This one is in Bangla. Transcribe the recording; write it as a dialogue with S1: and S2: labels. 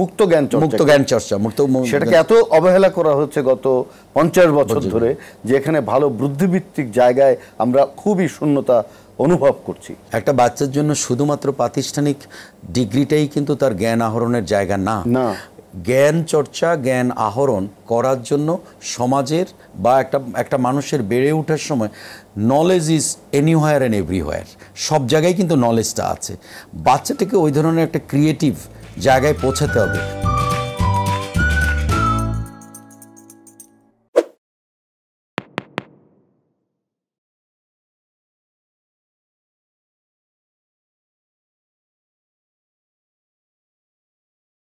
S1: মুক্ত জ্ঞান মুক্ত জ্ঞান চর্চা
S2: মুক্ত সেটাকে এত
S1: অবহেলা করা হচ্ছে গত পঞ্চাশ বছর
S3: ধরে যে এখানে ভালো বুদ্ধিভিত্তিক জায়গায় আমরা খুবই শূন্যতা অনুভব করছি একটা বাচ্চার জন্য শুধুমাত্র প্রাতিষ্ঠানিক ডিগ্রিটাই কিন্তু তার জ্ঞান আহরণের জায়গা না না জ্ঞান চর্চা জ্ঞান আহরণ করার জন্য সমাজের বা একটা একটা মানুষের বেড়ে ওঠার সময় knowledge is anywhere and everywhere সব জায়গায় কিন্তু নলেজটা আছে বাচ্চাটাকে ওই ধরনের একটা ক্রিয়েটিভ জায়গায় পৌঁছাতে হবে